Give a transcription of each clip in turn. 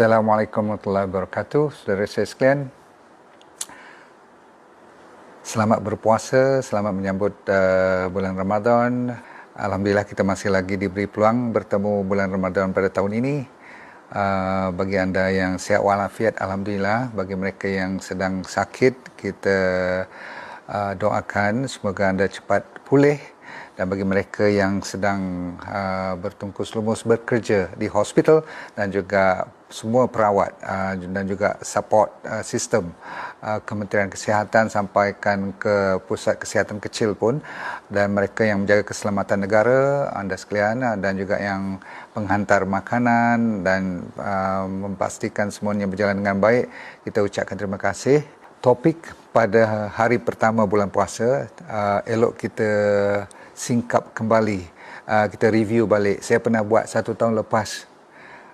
Assalamualaikum warahmatullahi wabarakatuh. Saudara saya sekalian. Selamat berpuasa, selamat menyambut uh, bulan Ramadan. Alhamdulillah kita masih lagi diberi peluang bertemu bulan Ramadan pada tahun ini. Uh, bagi anda yang sihat walafiat, alhamdulillah. Bagi mereka yang sedang sakit, kita uh, doakan semoga anda cepat pulih dan bagi mereka yang sedang uh, bertungkus lumus bekerja di hospital dan juga semua perawat uh, dan juga support uh, sistem uh, Kementerian Kesihatan sampaikan ke pusat kesihatan kecil pun dan mereka yang menjaga keselamatan negara anda sekalian uh, dan juga yang penghantar makanan dan uh, memastikan semuanya berjalan dengan baik kita ucapkan terima kasih topik pada hari pertama bulan puasa uh, elok kita singkap kembali. Uh, kita review balik. Saya pernah buat satu tahun lepas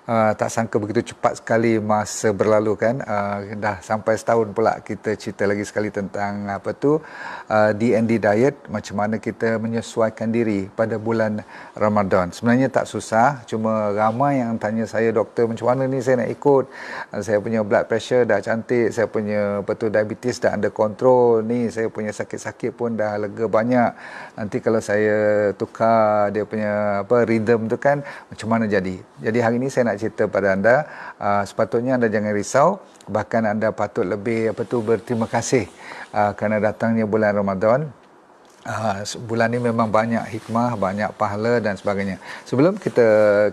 Uh, tak sangka begitu cepat sekali masa berlalu kan uh, dah sampai setahun pula kita cerita lagi sekali tentang apa tu uh, ah, DND diet macam mana kita menyesuaikan diri pada bulan Ramadan sebenarnya tak susah cuma ramai yang tanya saya doktor macam mana ni saya nak ikut uh, saya punya blood pressure dah cantik saya punya betul diabetes dah under control ni saya punya sakit-sakit pun dah lega banyak nanti kalau saya tukar dia punya apa rhythm tu kan macam mana jadi jadi hari ni saya nak nak cerita pada anda uh, sepatutnya anda jangan risau bahkan anda patut lebih apa tu berterima kasih uh, kerana datangnya bulan Ramadan uh, bulan ini memang banyak hikmah banyak pahala dan sebagainya sebelum kita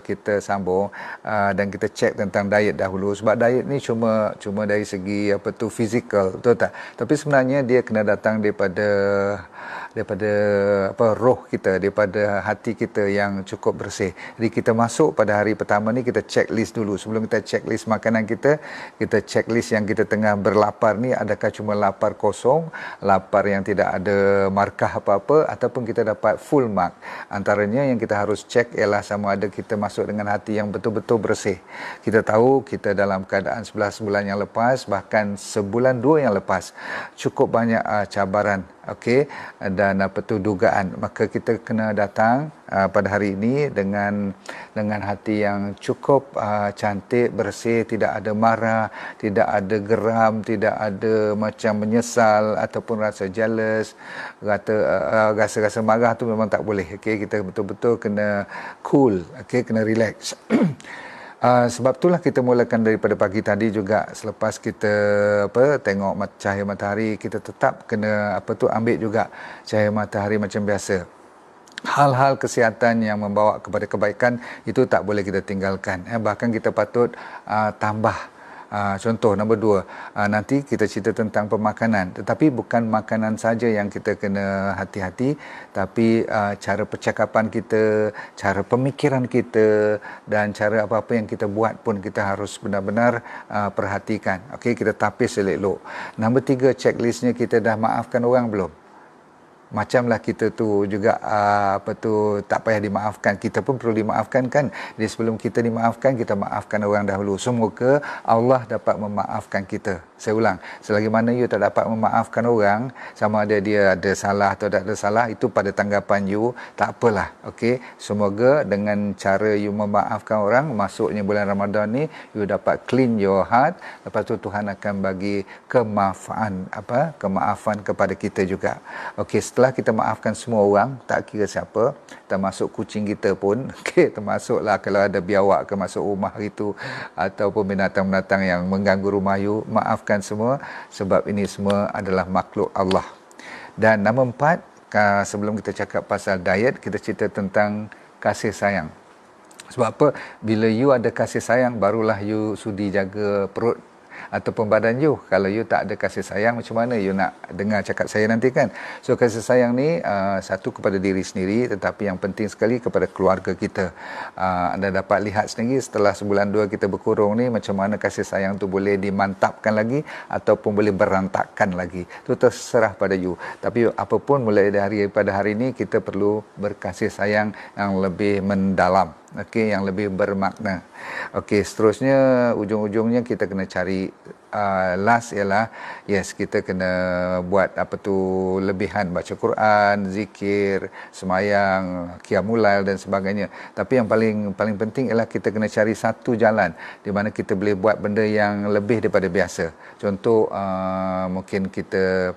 kita sambung uh, dan kita cek tentang diet dahulu sebab diet ni cuma cuma dari segi apa tu fizikal betul tak tapi sebenarnya dia kena datang daripada uh, daripada apa roh kita daripada hati kita yang cukup bersih. Jadi kita masuk pada hari pertama ni kita checklist dulu. Sebelum kita checklist makanan kita, kita checklist yang kita tengah berlapar ni adakah cuma lapar kosong, lapar yang tidak ada markah apa-apa ataupun kita dapat full mark. Antaranya yang kita harus check ialah sama ada kita masuk dengan hati yang betul-betul bersih. Kita tahu kita dalam keadaan 11 bulan yang lepas bahkan sebulan dua yang lepas cukup banyak uh, cabaran okey dan apa tu dugaan maka kita kena datang uh, pada hari ini dengan dengan hati yang cukup uh, cantik bersih tidak ada marah tidak ada geram tidak ada macam menyesal ataupun rasa jealous kata uh, uh, rasa-rasa marah tu memang tak boleh okey kita betul-betul kena cool okey kena relax Ah, sebab itulah kita mulakan daripada pagi tadi juga selepas kita apa tengok mat, cahaya matahari kita tetap kena apa tu ambil juga cahaya matahari macam biasa hal-hal kesihatan yang membawa kepada kebaikan itu tak boleh kita tinggalkan eh, bahkan kita patut uh, tambah Ah, contoh nombor dua, ah, nanti kita cerita tentang pemakanan. Tetapi bukan makanan saja yang kita kena hati-hati, tapi ah, cara percakapan kita, cara pemikiran kita dan cara apa-apa yang kita buat pun kita harus benar-benar perhatikan. Okey, kita tapis elok-elok. Nombor tiga, checklistnya kita dah maafkan orang belum? macamlah kita tu juga ah, apa tu tak payah dimaafkan kita pun perlu dimaafkan kan jadi sebelum kita dimaafkan kita maafkan orang dahulu semoga Allah dapat memaafkan kita saya ulang selagi mana you tak dapat memaafkan orang sama ada dia ada salah atau tak ada salah itu pada tanggapan you tak apalah Okay, semoga dengan cara you memaafkan orang masuknya bulan Ramadan ni you dapat clean your heart lepas tu Tuhan akan bagi kemaafan apa kemaafan kepada kita juga Okay, setelah setelah kita maafkan semua orang tak kira siapa termasuk kucing kita pun okay, termasuklah kalau ada biawak ke masuk rumah itu ataupun binatang-binatang yang mengganggu rumah you maafkan semua sebab ini semua adalah makhluk Allah dan nombor empat sebelum kita cakap pasal diet kita cerita tentang kasih sayang sebab apa bila you ada kasih sayang barulah you sudi jaga perut ataupun badan you kalau you tak ada kasih sayang macam mana you nak dengar cakap saya nanti kan so kasih sayang ni uh, satu kepada diri sendiri tetapi yang penting sekali kepada keluarga kita uh, anda dapat lihat sendiri setelah sebulan dua kita berkurung ni macam mana kasih sayang tu boleh dimantapkan lagi ataupun boleh berantakan lagi tu terserah pada you tapi you apapun mulai dari hari pada hari ini kita perlu berkasih sayang yang lebih mendalam okey yang lebih bermakna. Okey, seterusnya ujung-ujungnya kita kena cari uh, last ialah yes, kita kena buat apa tu lebihan baca Quran, zikir, semayang, qiyamulail dan sebagainya. Tapi yang paling paling penting ialah kita kena cari satu jalan di mana kita boleh buat benda yang lebih daripada biasa. Contoh uh, mungkin kita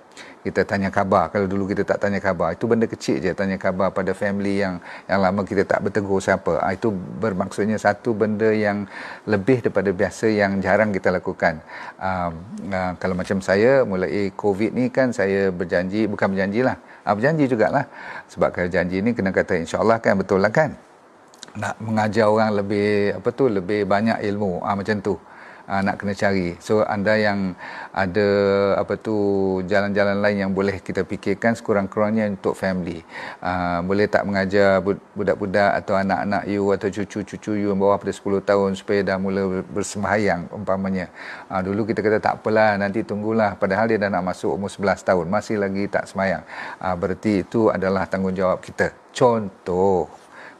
kita tanya khabar kalau dulu kita tak tanya khabar itu benda kecil je tanya khabar pada family yang yang lama kita tak bertegur siapa ah, itu bermaksudnya satu benda yang lebih daripada biasa yang jarang kita lakukan uh, uh, kalau macam saya mulai covid ni kan saya berjanji bukan berjanjilah uh, berjanji jugalah sebab kalau janji ni kena kata insyaallah kan betul lah kan nak mengajar orang lebih apa tu lebih banyak ilmu uh, macam tu uh, nak kena cari. So anda yang ada apa tu jalan-jalan lain yang boleh kita fikirkan sekurang-kurangnya untuk family. Uh, boleh tak mengajar budak-budak atau anak-anak you atau cucu-cucu you yang bawah pada 10 tahun supaya dah mula bersembahyang umpamanya. Uh, dulu kita kata tak apalah nanti tunggulah padahal dia dah nak masuk umur 11 tahun masih lagi tak sembahyang. Uh, berarti itu adalah tanggungjawab kita. Contoh.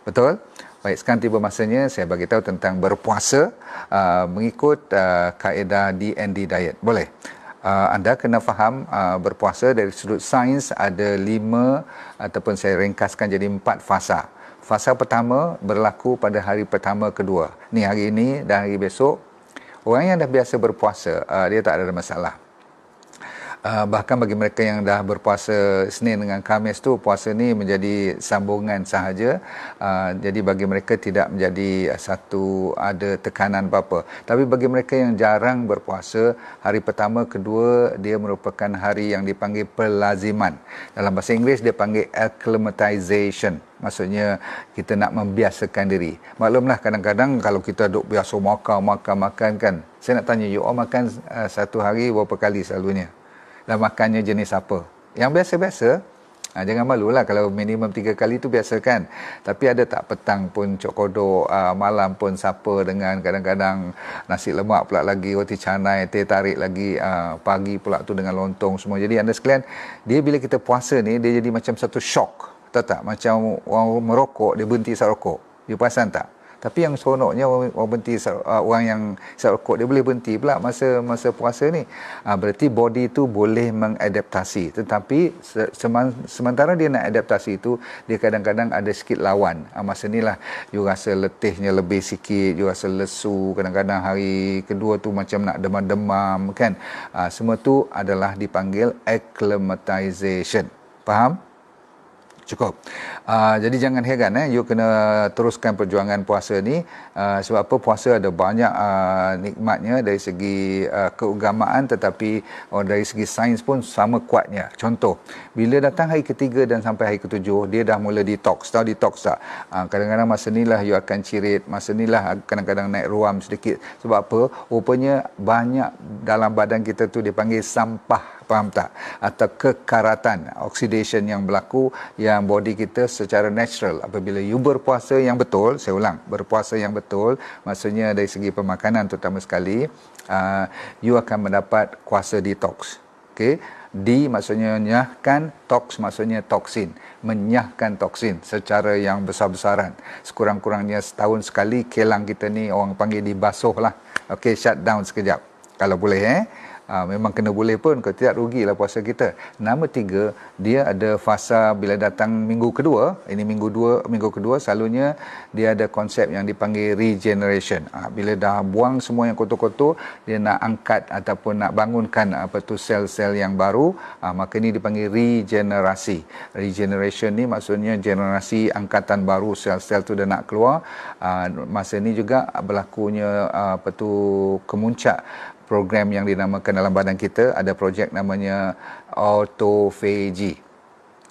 Betul? Baik, sekarang tiba masanya saya bagi tahu tentang berpuasa uh, mengikut uh, kaedah DND diet. Boleh. Uh, anda kena faham uh, berpuasa dari sudut sains ada lima ataupun saya ringkaskan jadi empat fasa. Fasa pertama berlaku pada hari pertama kedua. Ni hari ini dan hari besok. Orang yang dah biasa berpuasa, uh, dia tak ada masalah. Ah, bahkan bagi mereka yang dah berpuasa Senin dengan Khamis tu puasa ni menjadi sambungan sahaja uh, jadi bagi mereka tidak menjadi satu ada tekanan apa-apa tapi bagi mereka yang jarang berpuasa hari pertama kedua dia merupakan hari yang dipanggil pelaziman dalam bahasa Inggeris dia panggil acclimatization maksudnya kita nak membiasakan diri maklumlah kadang-kadang kalau kita duduk biasa makan makan makan kan saya nak tanya you all makan uh, satu hari berapa kali selalunya dan lah makannya jenis apa. Yang biasa-biasa, ha, jangan malu lah kalau minimum tiga kali itu biasa kan. Tapi ada tak petang pun cokodok, uh, ah, malam pun sapa dengan kadang-kadang nasi lemak pula lagi, roti canai, teh tarik lagi, uh, pagi pula tu dengan lontong semua. Jadi anda sekalian, dia bila kita puasa ni, dia jadi macam satu shock. Tahu tak? Macam orang merokok, dia berhenti sarokok. You perasan tak? Tapi yang seronoknya orang berhenti ah, orang yang sakot dia boleh berhenti pula masa masa puasa ni. Ah, berarti body tu boleh mengadaptasi. Tetapi sementara dia nak adaptasi itu dia kadang-kadang ada sikit lawan. Ah, masa inilah you rasa letihnya lebih sikit, you rasa lesu, kadang-kadang hari kedua tu macam nak demam-demam kan. semua tu adalah dipanggil acclimatization. Faham? cukup. Uh, jadi jangan heran eh you kena teruskan perjuangan puasa ni uh, sebab apa puasa ada banyak uh, nikmatnya dari segi uh, keagamaan tetapi oh, dari segi sains pun sama kuatnya. Contoh, bila datang hari ketiga dan sampai hari ketujuh dia dah mula detox. Tahu detox tak? Uh, kadang-kadang masa inilah you akan cirit, masa inilah kadang-kadang naik ruam sedikit. Sebab apa? Rupanya banyak dalam badan kita tu dipanggil sampah faham tak atau kekaratan oxidation yang berlaku yang body kita secara natural apabila you berpuasa yang betul saya ulang berpuasa yang betul maksudnya dari segi pemakanan terutama sekali uh, you akan mendapat kuasa detox okey di maksudnya nyahkan toks maksudnya toksin menyahkan toksin secara yang besar-besaran sekurang-kurangnya setahun sekali kelang kita ni orang panggil dibasuh lah okey shutdown sekejap kalau boleh eh Ha, memang kena boleh pun kalau tidak rugilah puasa kita. Nama tiga, dia ada fasa bila datang minggu kedua, ini minggu dua, minggu kedua selalunya dia ada konsep yang dipanggil regeneration. Ha, bila dah buang semua yang kotor-kotor, dia nak angkat ataupun nak bangunkan apa tu sel-sel yang baru, ha, maka ini dipanggil regenerasi. Regeneration ni maksudnya generasi angkatan baru sel-sel tu dah nak keluar. Ha, masa ni juga berlakunya ha, apa tu kemuncak program yang dinamakan dalam badan kita ada projek namanya autophagy.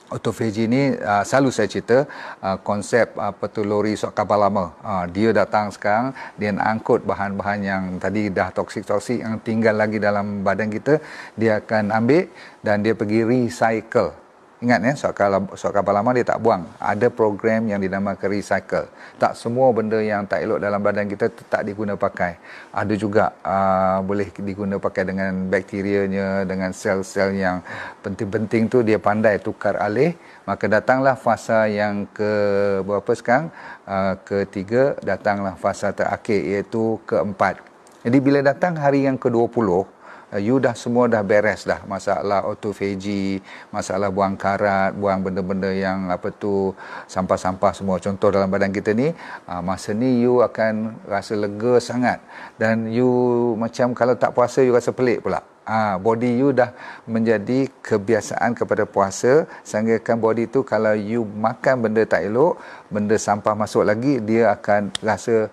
Autophagy ni uh, selalu saya cerita uh, konsep uh, ah, petuluri sok kapal lama. Uh, dia datang sekarang dia angkut bahan-bahan yang tadi dah toksik-toksik yang tinggal lagi dalam badan kita, dia akan ambil dan dia pergi recycle. Ingat ya, soal, soal kapal lama dia tak buang. Ada program yang dinamakan recycle. Tak semua benda yang tak elok dalam badan kita tak diguna pakai. Ada juga aa, ah, boleh diguna pakai dengan bakterianya, dengan sel-sel yang penting-penting tu dia pandai tukar alih. Maka datanglah fasa yang ke berapa sekarang? Aa, ah, ketiga, datanglah fasa terakhir iaitu keempat. Jadi bila datang hari yang ke-20, Eh, you dah semua dah beres dah masalah autophagy, masalah buang karat, buang benda-benda yang apa tu sampah-sampah semua. Contoh dalam badan kita ni, uh, masa ni you akan rasa lega sangat dan you macam kalau tak puasa you rasa pelik pula. Ah, body you dah menjadi kebiasaan kepada puasa sehingga kan body tu kalau you makan benda tak elok benda sampah masuk lagi dia akan rasa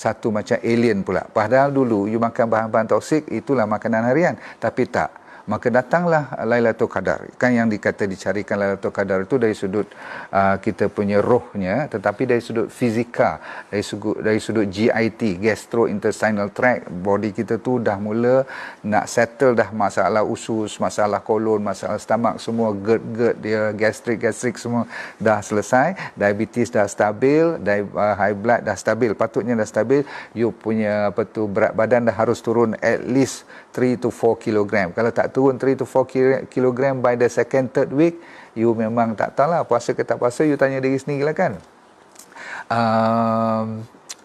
satu macam alien pula. Padahal dulu you makan bahan-bahan toksik itulah makanan harian. Tapi tak maka datanglah Lailatul Qadar. Kan yang dikata dicarikan Lailatul Qadar itu dari sudut uh, kita punya rohnya tetapi dari sudut fizika, dari sudut dari sudut GIT, gastrointestinal tract, body kita tu dah mula nak settle dah masalah usus, masalah kolon, masalah stomach semua GERD-GERD dia gastric-gastric semua dah selesai, diabetes dah stabil, di, uh, high blood dah stabil, patutnya dah stabil, you punya apa tu berat badan dah harus turun at least 3 to 4 kilogram. Kalau tak turun 3 to 4 kilogram by the second third week, you memang tak tahu lah puasa ke tak puasa, you tanya diri sendiri lah kan. Um,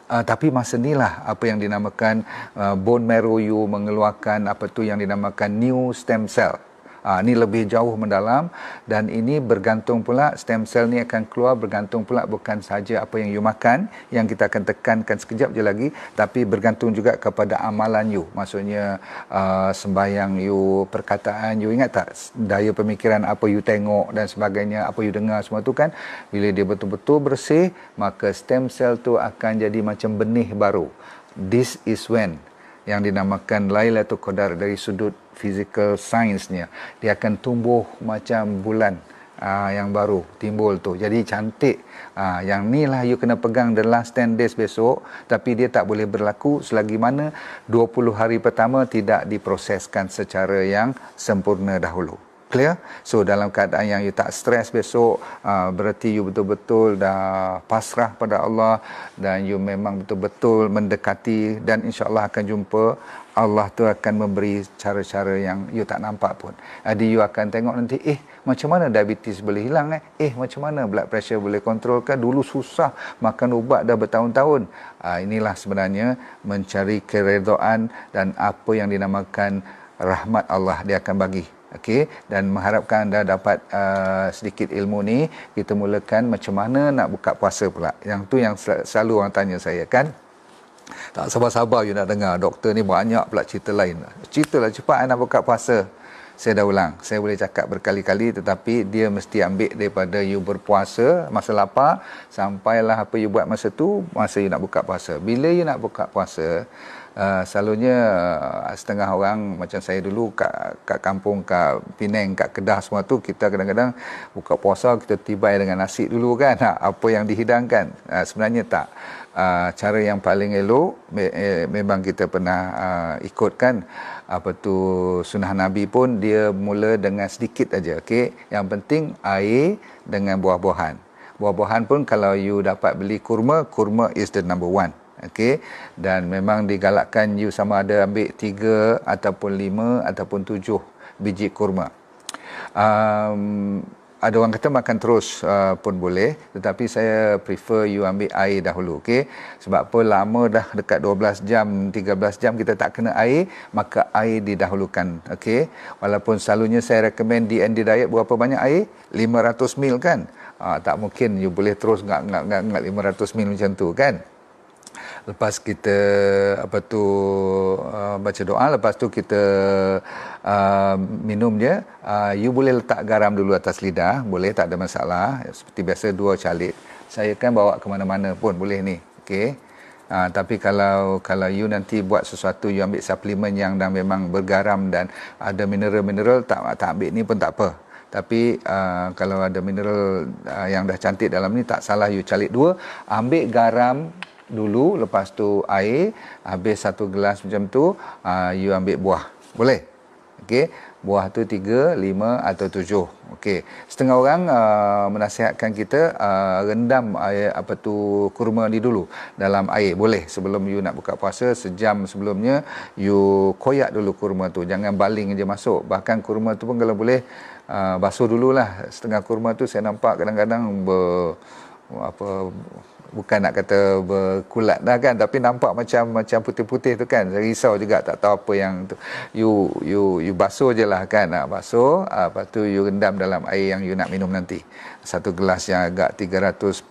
Uh, tapi masa ni lah apa yang dinamakan uh, bone marrow you mengeluarkan apa tu yang dinamakan new stem cell. Uh, ah, ini lebih jauh mendalam dan ini bergantung pula stem cell ni akan keluar bergantung pula bukan saja apa yang you makan yang kita akan tekankan sekejap je lagi tapi bergantung juga kepada amalan you maksudnya uh, sembahyang you perkataan you ingat tak daya pemikiran apa you tengok dan sebagainya apa you dengar semua tu kan bila dia betul-betul bersih maka stem cell tu akan jadi macam benih baru this is when yang dinamakan Lailatul Qadar dari sudut physical science-nya. Dia akan tumbuh macam bulan uh, yang baru timbul tu. Jadi cantik. Uh, yang ni lah you kena pegang the last 10 days besok. Tapi dia tak boleh berlaku selagi mana 20 hari pertama tidak diproseskan secara yang sempurna dahulu clear so dalam keadaan yang you tak stress besok uh, berarti you betul-betul dah pasrah pada Allah dan you memang betul-betul mendekati dan insyaallah akan jumpa Allah tu akan memberi cara-cara yang you tak nampak pun. Jadi you akan tengok nanti eh macam mana diabetes boleh hilang eh? Eh macam mana blood pressure boleh kontrolkan? Dulu susah makan ubat dah bertahun-tahun. Ah, inilah sebenarnya mencari keredoan dan apa yang dinamakan rahmat Allah dia akan bagi okey dan mengharapkan anda dapat uh, sedikit ilmu ni kita mulakan macam mana nak buka puasa pula yang tu yang selalu orang tanya saya kan tak sabar-sabar you nak dengar doktor ni banyak pula cerita lain ceritalah cepat anak buka puasa saya dah ulang saya boleh cakap berkali-kali tetapi dia mesti ambil daripada you berpuasa masa lapar sampailah apa you buat masa tu masa you nak buka puasa bila you nak buka puasa Ah, selalunya uh, setengah orang macam saya dulu kat, kat kampung kat Penang kat Kedah semua tu kita kadang-kadang buka puasa kita tiba dengan nasi dulu kan ah, apa yang dihidangkan uh, sebenarnya tak uh, cara yang paling elok me- eh, memang kita pernah uh, ikutkan apa tu sunnah nabi pun dia mula dengan sedikit aja okey yang penting air dengan buah-buahan buah-buahan pun kalau you dapat beli kurma kurma is the number one okey dan memang digalakkan you sama ada ambil tiga ataupun lima ataupun tujuh biji kurma um ada orang kata makan terus uh, pun boleh tetapi saya prefer you ambil air dahulu okey sebab apa lama dah dekat 12 jam 13 jam kita tak kena air maka air didahulukan okey walaupun selalunya saya recommend DND diet berapa banyak air 500 ml kan uh, tak mungkin you boleh terus ngak ngak ngak 500 ml macam tu kan lepas kita apa tu uh, baca doa lepas tu kita uh, minum dia uh, you boleh letak garam dulu atas lidah boleh tak ada masalah seperti biasa dua calit saya kan bawa ke mana-mana pun boleh ni okey Uh, tapi kalau kalau you nanti buat sesuatu you ambil suplemen yang dah memang bergaram dan ada mineral-mineral tak tak ambil ni pun tak apa. Tapi uh, kalau ada mineral uh, yang dah cantik dalam ni tak salah you calik dua, ambil garam dulu lepas tu air habis satu gelas macam tu uh, you ambil buah boleh okey buah tu tiga, lima atau tujuh, okey setengah orang uh, menasihatkan kita uh, rendam air apa tu kurma ni dulu dalam air boleh sebelum you nak buka puasa sejam sebelumnya you koyak dulu kurma tu jangan baling je masuk bahkan kurma tu pun kalau boleh uh, basuh dululah setengah kurma tu saya nampak kadang-kadang ber apa bukan nak kata berkulat dah kan tapi nampak macam macam putih-putih tu kan saya risau juga tak tahu apa yang tu you you you basuh je lah kan nak basuh uh, lepas tu you rendam dalam air yang you nak minum nanti satu gelas yang agak 300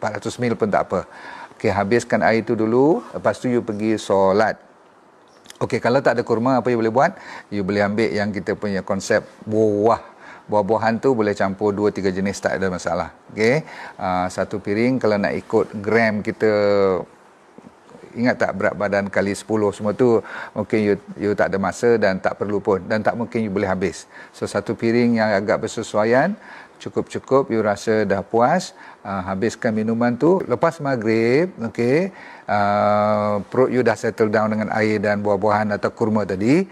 400 mil pun tak apa okey habiskan air tu dulu lepas tu you pergi solat okey kalau tak ada kurma apa you boleh buat you boleh ambil yang kita punya konsep buah buah-buahan tu boleh campur dua tiga jenis tak ada masalah. Okay. Uh, ah, satu piring kalau nak ikut gram kita ingat tak berat badan kali 10 semua tu mungkin you, you tak ada masa dan tak perlu pun dan tak mungkin you boleh habis. So satu piring yang agak bersesuaian cukup-cukup you rasa dah puas uh, habiskan minuman tu lepas maghrib okay, uh, ah, perut you dah settle down dengan air dan buah-buahan atau kurma tadi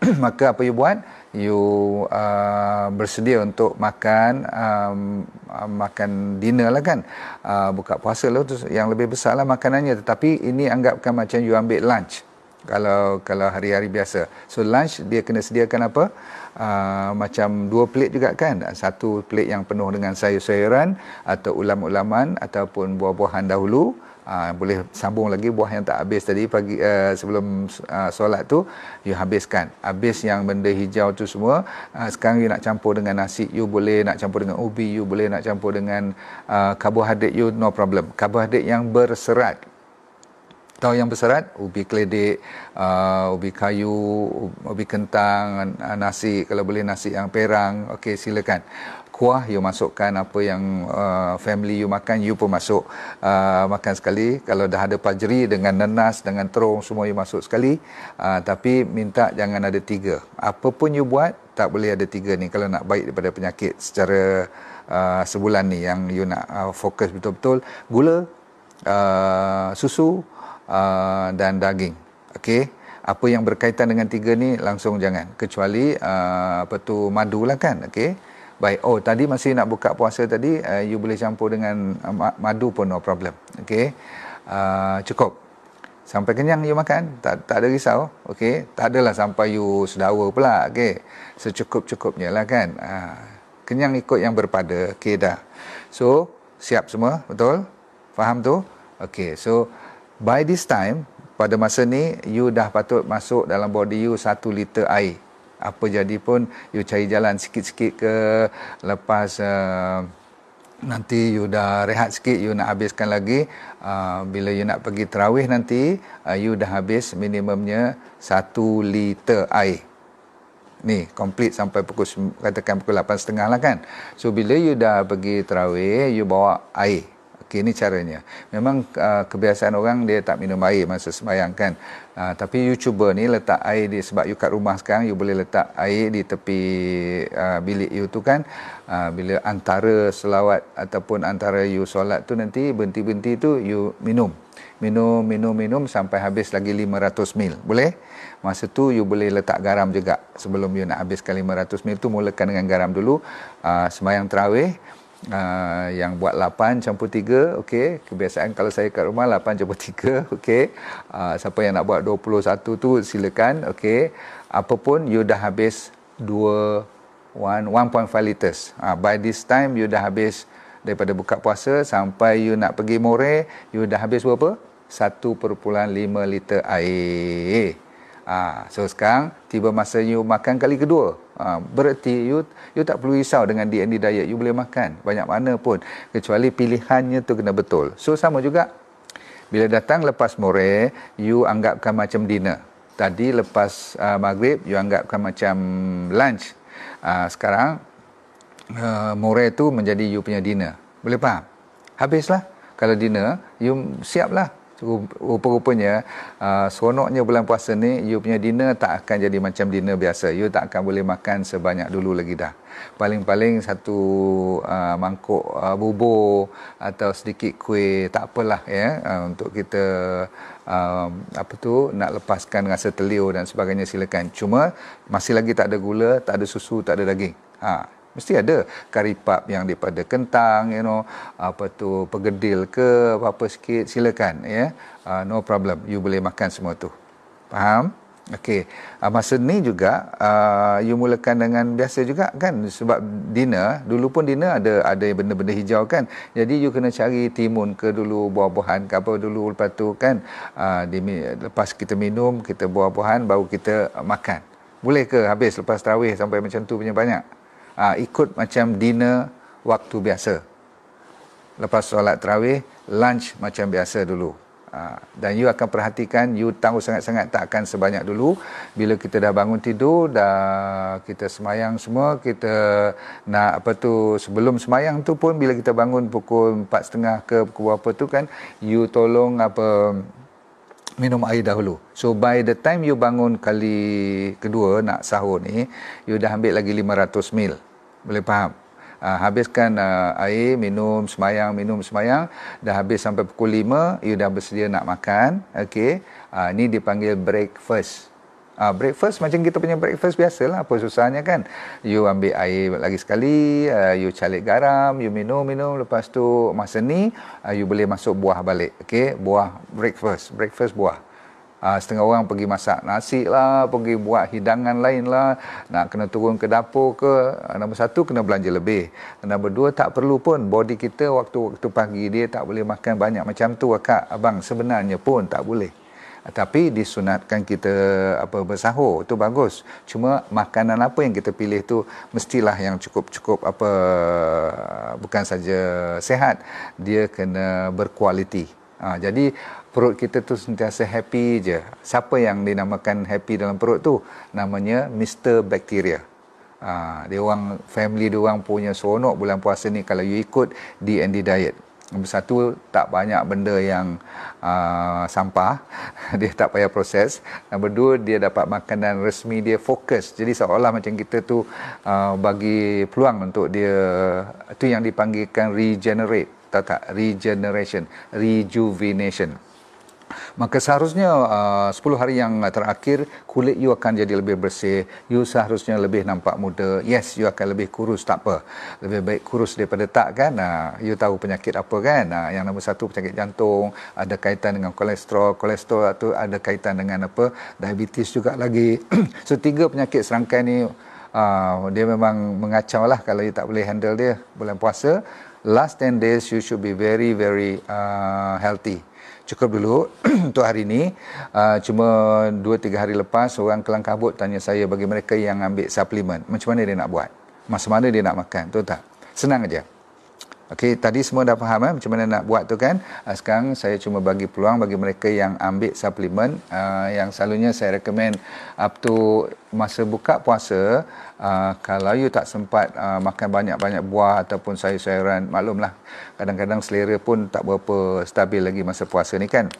maka apa you buat you uh, bersedia untuk makan um, uh, makan dinner lah kan uh, buka puasa lah terus yang lebih besar lah makanannya tetapi ini anggapkan macam you ambil lunch kalau kalau hari-hari biasa so lunch dia kena sediakan apa Uh, macam dua plate juga kan satu plate yang penuh dengan sayur-sayuran atau ulam-ulaman ataupun buah-buahan dahulu Ah, boleh sambung lagi buah yang tak habis tadi pagi uh, sebelum uh, solat tu you habiskan habis yang benda hijau tu semua uh, sekarang you nak campur dengan nasi you boleh nak campur dengan ubi you boleh nak campur dengan uh, karbohidrat you no problem karbohidrat yang berserat tahu yang berserat ubi keledek uh, ubi kayu ubi kentang nasi kalau boleh nasi yang perang okey silakan kuah you masukkan apa yang uh, family you makan you pun masuk uh, makan sekali kalau dah ada pajeri dengan nenas dengan terung semua you masuk sekali uh, tapi minta jangan ada tiga apa pun you buat tak boleh ada tiga ni kalau nak baik daripada penyakit secara uh, sebulan ni yang you nak uh, fokus betul-betul gula uh, susu uh, dan daging okey apa yang berkaitan dengan tiga ni langsung jangan kecuali uh, apa tu madu lah kan okey Baik. Oh, tadi masih nak buka puasa tadi, uh, you boleh campur dengan uh, madu pun no problem. Okey. Uh, cukup. Sampai kenyang you makan, tak, tak ada risau. Okey. Tak adalah sampai you sedawa pula. Okey. Secukup-cukupnya lah kan. Uh, kenyang ikut yang berpada. Okey dah. So, siap semua, betul? Faham tu? Okey. So, by this time, pada masa ni, you dah patut masuk dalam body you satu liter air apa jadi pun you cari jalan sikit-sikit ke lepas uh, nanti you dah rehat sikit you nak habiskan lagi uh, bila you nak pergi terawih nanti uh, you dah habis minimumnya 1 liter air ni complete sampai pukul katakan pukul 8.30 lah kan so bila you dah pergi terawih you bawa air Okey, ini caranya. Memang uh, kebiasaan orang dia tak minum air masa sembahyang kan. Uh, tapi you cuba ni letak air di sebab you kat rumah sekarang you boleh letak air di tepi uh, bilik you tu kan. Uh, bila antara selawat ataupun antara you solat tu nanti berhenti-berhenti tu you minum. Minum, minum, minum sampai habis lagi 500 mil. Boleh? Masa tu you boleh letak garam juga. Sebelum you nak habiskan 500 mil tu mulakan dengan garam dulu. Uh, Semayang terawih. Ah, yang buat 8 campur 3 okey kebiasaan kalau saya kat rumah 8 campur 3 okey uh, siapa yang nak buat 21 tu silakan okey apapun you dah habis 2 1.5 liters uh, by this time you dah habis daripada buka puasa sampai you nak pergi more you dah habis berapa 1.5 liter air uh, so sekarang tiba masa you makan kali kedua Ha, bererti you, you tak perlu risau dengan D&D diet. You boleh makan banyak mana pun. Kecuali pilihannya tu kena betul. So sama juga bila datang lepas more, you anggapkan macam dinner. Tadi lepas uh, maghrib, you anggapkan macam lunch. Uh, sekarang, uh, more tu menjadi you punya dinner. Boleh faham? Habislah. Kalau dinner, you siaplah rupa-rupanya uh, seronoknya bulan puasa ni you punya dinner tak akan jadi macam dinner biasa you tak akan boleh makan sebanyak dulu lagi dah paling-paling satu uh, mangkuk uh, bubur atau sedikit kuih tak apalah ya uh, untuk kita uh, apa tu nak lepaskan rasa telio dan sebagainya silakan cuma masih lagi tak ada gula tak ada susu tak ada daging ha mesti ada karipap yang daripada kentang you know apa tu pergedil ke apa-apa sikit silakan ya yeah? uh, no problem you boleh makan semua tu faham okey uh, masa ni juga uh, you mulakan dengan biasa juga kan sebab dinner dulu pun dinner ada ada yang benda-benda hijau kan jadi you kena cari timun ke dulu buah-buahan ke apa dulu lepas tu kan uh, di, lepas kita minum kita buah-buahan baru kita makan boleh ke habis lepas tarawih sampai macam tu punya banyak uh, ikut macam dinner waktu biasa. Lepas solat terawih, lunch macam biasa dulu. Ah, dan you akan perhatikan, you tangguh sangat-sangat tak akan sebanyak dulu. Bila kita dah bangun tidur, dah kita semayang semua, kita nak apa tu, sebelum semayang tu pun, bila kita bangun pukul 4.30 ke pukul berapa tu kan, you tolong apa minum air dahulu. So by the time you bangun kali kedua nak sahur ni, you dah ambil lagi 500 mil boleh faham uh, habiskan uh, air minum semayang minum semayang dah habis sampai pukul 5 you dah bersedia nak makan okay? uh, ah, ni dipanggil breakfast Uh, breakfast macam kita punya breakfast biasa lah apa susahnya kan you ambil air lagi sekali uh, you calik garam you minum minum lepas tu masa ni uh, you boleh masuk buah balik okay buah breakfast breakfast buah Uh, setengah orang pergi masak nasi lah, pergi buat hidangan lain lah, nak kena turun ke dapur ke, ah, nombor satu kena belanja lebih. Nombor dua tak perlu pun, body kita waktu-waktu pagi dia tak boleh makan banyak macam tu Kak, abang sebenarnya pun tak boleh. Uh, tapi disunatkan kita apa bersahur itu bagus. Cuma makanan apa yang kita pilih tu mestilah yang cukup-cukup apa bukan saja sehat, dia kena berkualiti. Uh, jadi perut kita tu sentiasa happy je. Siapa yang dinamakan happy dalam perut tu? Namanya Mr. Bacteria. Ha, dia orang, family dia orang punya seronok bulan puasa ni kalau you ikut D&D Diet. Nombor satu, tak banyak benda yang uh, sampah. dia tak payah proses. Nombor dua, dia dapat makanan resmi dia fokus. Jadi seolah macam kita tu uh, bagi peluang untuk dia, tu yang dipanggilkan regenerate. Tak tak, regeneration, rejuvenation maka seharusnya uh, 10 hari yang terakhir kulit you akan jadi lebih bersih you seharusnya lebih nampak muda yes you akan lebih kurus tak apa lebih baik kurus daripada tak kan uh, you tahu penyakit apa kan uh, yang nombor satu penyakit jantung ada kaitan dengan kolesterol kolesterol tu ada kaitan dengan apa diabetes juga lagi so tiga penyakit serangkaian ini uh, dia memang mengacau lah kalau you tak boleh handle dia bulan puasa last 10 days you should be very very uh, healthy cukup dulu untuk hari ini uh, cuma 2 3 hari lepas orang kelang kabut tanya saya bagi mereka yang ambil suplemen macam mana dia nak buat macam mana dia nak makan tahu tak senang aja Okey, tadi semua dah faham eh? macam mana nak buat tu kan? Ah, sekarang saya cuma bagi peluang bagi mereka yang ambil suplemen uh, yang selalunya saya recommend up to masa buka puasa uh, kalau you tak sempat uh, makan banyak-banyak buah ataupun sayur-sayuran maklumlah kadang-kadang selera pun tak berapa stabil lagi masa puasa ni kan?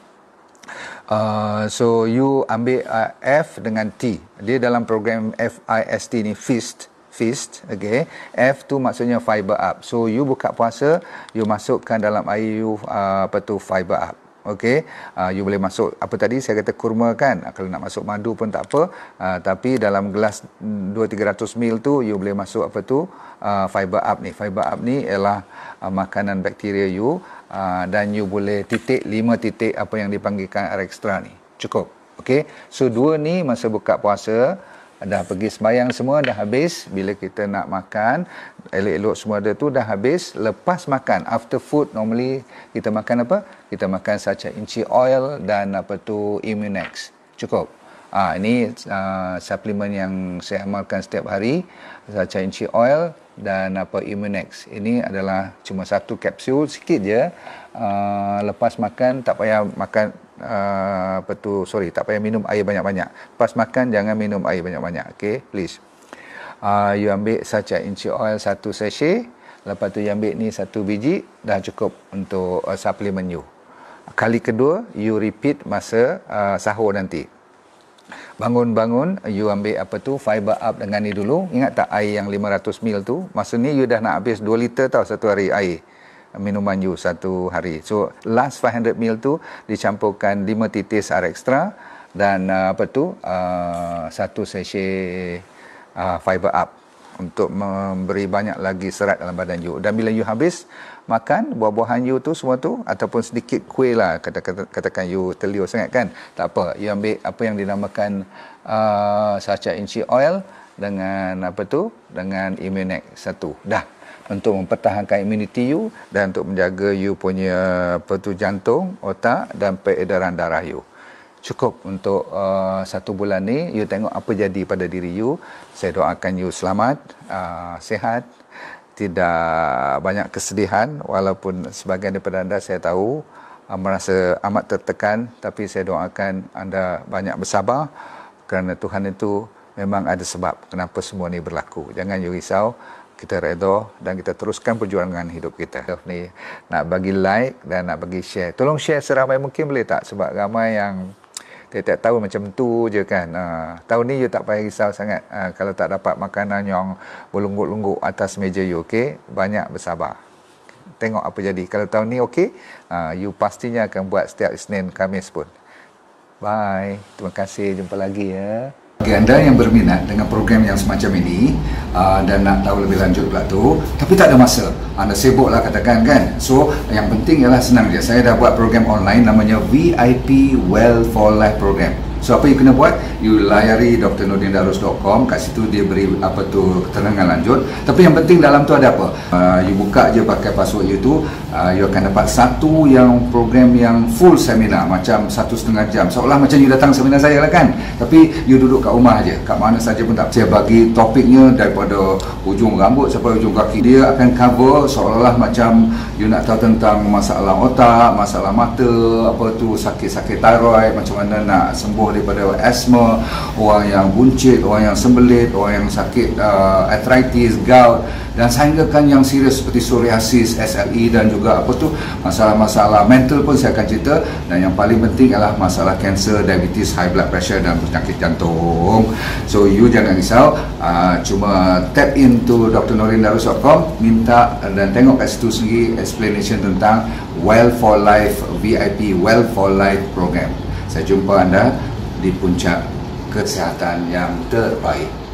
Uh, so you ambil uh, F dengan T. Dia dalam program FIST ni, FIST fist okay F tu maksudnya fiber up so you buka puasa you masukkan dalam air you uh, apa tu fiber up okay. uh, you boleh masuk apa tadi saya kata kurma kan. Uh, kalau nak masuk madu pun tak apa, uh, tapi dalam gelas 2-300 mil tu you boleh masuk apa tu uh, fiber up ni. Fiber up ni ialah uh, makanan bakteria you uh, dan you boleh titik 5 titik apa yang dipanggilkan extra ni. Cukup. okay. So dua ni masa buka puasa, dah pergi sembahyang semua dah habis bila kita nak makan elok-elok semua ada tu dah habis lepas makan after food normally kita makan apa kita makan saca inci oil dan apa tu immunex cukup ha, ini uh, ah, suplemen yang saya amalkan setiap hari saca inci oil dan apa immunex ini adalah cuma satu kapsul sikit je uh, lepas makan tak payah makan Ah, apa tu sorry tak payah minum air banyak-banyak lepas makan jangan minum air banyak-banyak okey please uh, you ambil sachet inci oil satu sachet lepas tu you ambil ni satu biji dah cukup untuk uh, supplement you kali kedua you repeat masa uh, sahur nanti bangun-bangun you ambil apa tu fiber up dengan ni dulu ingat tak air yang 500 ml tu masa ni you dah nak habis 2 liter tau satu hari air minuman you satu hari. So last 500 ml tu dicampurkan 5 titis air ekstra dan uh, apa tu uh, satu sachet uh, fiber up untuk memberi banyak lagi serat dalam badan you. Dan bila you habis makan buah-buahan you tu semua tu ataupun sedikit kuih lah kata-kata katakan you terliur sangat kan. Tak apa, you ambil apa yang dinamakan uh, sachet inci oil dengan apa tu dengan Immunex satu. Dah untuk mempertahankan imuniti you dan untuk menjaga you punya uh, petu jantung, otak dan peredaran darah you. Cukup untuk uh, satu bulan ni you tengok apa jadi pada diri you. Saya doakan you selamat, uh, sihat, tidak banyak kesedihan walaupun sebagian daripada anda saya tahu uh, merasa amat tertekan tapi saya doakan anda banyak bersabar kerana Tuhan itu memang ada sebab kenapa semua ni berlaku. Jangan you risau kita redha dan kita teruskan perjuangan hidup kita. Ni nak bagi like dan nak bagi share. Tolong share seramai mungkin boleh tak sebab ramai yang dia tak tahu macam tu je kan. Uh, tahun ni you tak payah risau sangat uh, kalau tak dapat makanan yang berlungguk-lungguk atas meja you, okey? Banyak bersabar. Tengok apa jadi. Kalau tahun ni okey, uh, you pastinya akan buat setiap Isnin Khamis pun. Bye. Terima kasih. Jumpa lagi ya. Bagi anda yang berminat dengan program yang semacam ini uh, dan nak tahu lebih lanjut pula tu, tapi tak ada masa. Anda sibuklah katakan kan. So, yang penting ialah senang je. Saya dah buat program online namanya VIP Well for Life Program. So apa you kena buat? You layari drnudindarus.com Kat situ dia beri apa tu keterangan lanjut Tapi yang penting dalam tu ada apa? Uh, you buka je pakai password you tu uh, You akan dapat satu yang program yang full seminar Macam satu setengah jam Seolah macam you datang seminar saya lah kan? Tapi you duduk kat rumah je Kat mana saja pun tak Saya bagi topiknya daripada ujung rambut sampai ujung kaki Dia akan cover seolah macam You nak tahu tentang masalah otak, masalah mata Apa tu sakit-sakit thyroid Macam mana nak sembuh sembuh daripada asma, orang yang buncit, orang yang sembelit, orang yang sakit uh, arthritis, gout dan sehingga kan yang serius seperti psoriasis, SLE dan juga apa tu masalah-masalah mental pun saya akan cerita dan yang paling penting adalah masalah kanser, diabetes, high blood pressure dan penyakit jantung. So you jangan risau, uh, cuma tap into drnorindarus.com minta dan tengok kat situ sendiri explanation tentang Well for Life VIP Well for Life program. Saya jumpa anda di puncak kesehatan yang terbaik.